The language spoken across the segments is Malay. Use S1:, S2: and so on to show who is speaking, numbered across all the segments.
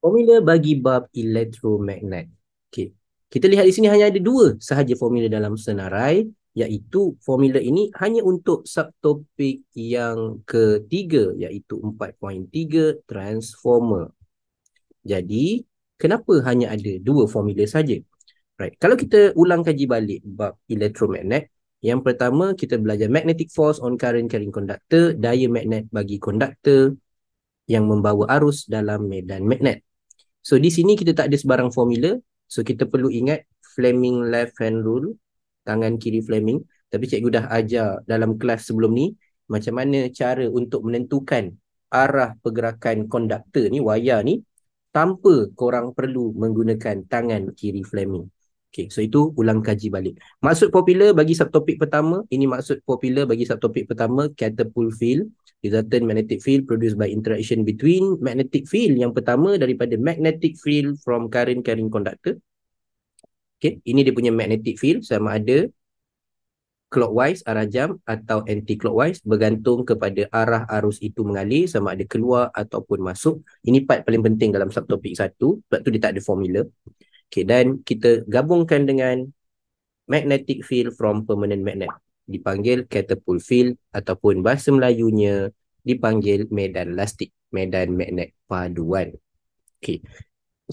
S1: formula bagi bab elektromagnet. Okey. Kita lihat di sini hanya ada dua sahaja formula dalam senarai iaitu formula ini hanya untuk subtopik yang ketiga iaitu 4.3 transformer. Jadi, kenapa hanya ada dua formula saja? Right. Kalau kita ulang kaji balik bab elektromagnet, yang pertama kita belajar magnetic force on current carrying conductor, daya magnet bagi konduktor yang membawa arus dalam medan magnet. So di sini kita tak ada sebarang formula. So kita perlu ingat Fleming left hand rule, tangan kiri Fleming. Tapi cikgu dah ajar dalam kelas sebelum ni macam mana cara untuk menentukan arah pergerakan konduktor ni, wayar ni tanpa korang perlu menggunakan tangan kiri Fleming. Okay, so itu ulang kaji balik. Maksud popular bagi subtopik pertama, ini maksud popular bagi subtopik pertama, catapult field, resultant magnetic field produced by interaction between magnetic field yang pertama daripada magnetic field from current carrying conductor. Okay, ini dia punya magnetic field sama ada clockwise arah jam atau anti-clockwise bergantung kepada arah arus itu mengalir sama ada keluar ataupun masuk. Ini part paling penting dalam subtopik satu, sebab tu dia tak ada formula. Okay, dan kita gabungkan dengan magnetic field from permanent magnet. Dipanggil catapult field ataupun bahasa Melayunya dipanggil medan elastik, medan magnet paduan. Okay.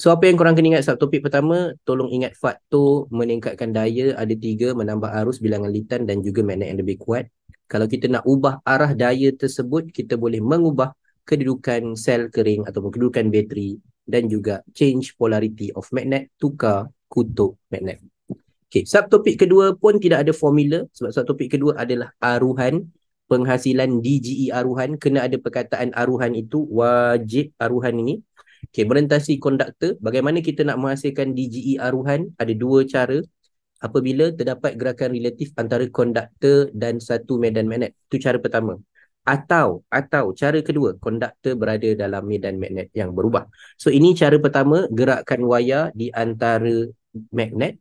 S1: So apa yang korang kena ingat sebab topik pertama, tolong ingat faktor meningkatkan daya ada tiga, menambah arus, bilangan litan dan juga magnet yang lebih kuat. Kalau kita nak ubah arah daya tersebut, kita boleh mengubah kedudukan sel kering ataupun kedudukan bateri dan juga change polarity of magnet, tukar kutub magnet. Okay, subtopik kedua pun tidak ada formula sebab subtopik kedua adalah aruhan penghasilan DGE aruhan kena ada perkataan aruhan itu wajib aruhan ini okey berentasi konduktor bagaimana kita nak menghasilkan DGE aruhan ada dua cara apabila terdapat gerakan relatif antara konduktor dan satu medan magnet itu cara pertama atau atau cara kedua konduktor berada dalam medan magnet yang berubah. So ini cara pertama gerakkan wayar di antara magnet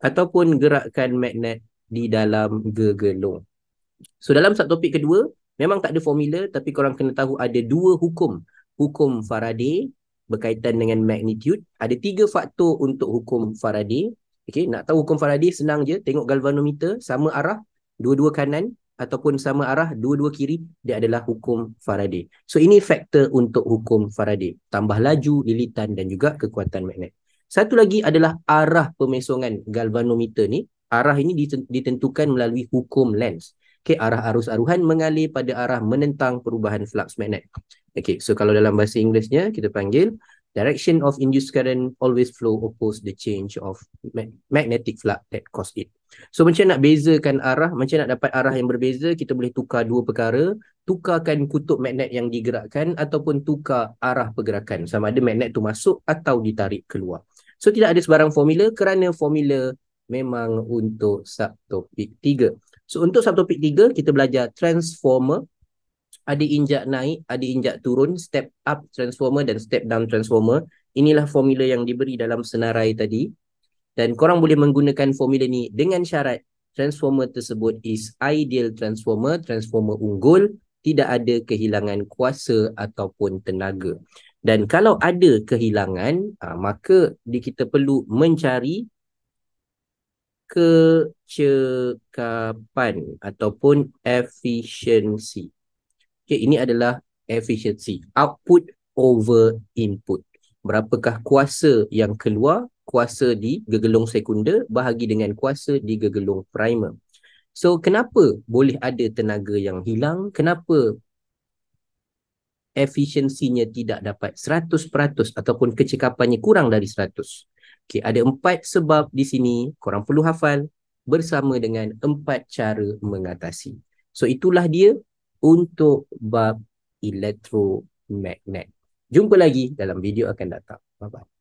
S1: ataupun gerakkan magnet di dalam gegelung. So dalam satu topik kedua memang tak ada formula tapi korang kena tahu ada dua hukum. Hukum Faraday berkaitan dengan magnitude. Ada tiga faktor untuk hukum Faraday. Okay, nak tahu hukum Faraday senang je tengok galvanometer sama arah dua-dua kanan ataupun sama arah dua-dua kiri dia adalah hukum Faraday. So ini faktor untuk hukum Faraday. Tambah laju, lilitan dan juga kekuatan magnet. Satu lagi adalah arah pemesongan galvanometer ni. Arah ini ditentukan melalui hukum lens. Okay, arah arus-aruhan mengalir pada arah menentang perubahan flux magnet. Okay, so kalau dalam bahasa Inggerisnya kita panggil direction of induced current always flow oppose the change of magnetic flux that cause it. So macam nak bezakan arah, macam nak dapat arah yang berbeza, kita boleh tukar dua perkara. Tukarkan kutub magnet yang digerakkan ataupun tukar arah pergerakan sama ada magnet tu masuk atau ditarik keluar. So tidak ada sebarang formula kerana formula memang untuk subtopik tiga. So untuk subtopik tiga kita belajar transformer ada injak naik, ada injak turun, step up transformer dan step down transformer. Inilah formula yang diberi dalam senarai tadi. Dan korang boleh menggunakan formula ni dengan syarat transformer tersebut is ideal transformer, transformer unggul, tidak ada kehilangan kuasa ataupun tenaga. Dan kalau ada kehilangan, ha, maka kita perlu mencari kecekapan ataupun efisiensi. Okay, ini adalah efficiency. Output over input. Berapakah kuasa yang keluar? Kuasa di gegelung sekunder bahagi dengan kuasa di gegelung primer. So, kenapa boleh ada tenaga yang hilang? Kenapa efisiensinya tidak dapat 100% ataupun kecekapannya kurang dari 100%? Okay, ada empat sebab di sini korang perlu hafal bersama dengan empat cara mengatasi. So itulah dia untuk bab elektromagnet. Jumpa lagi dalam video akan datang. Bye-bye.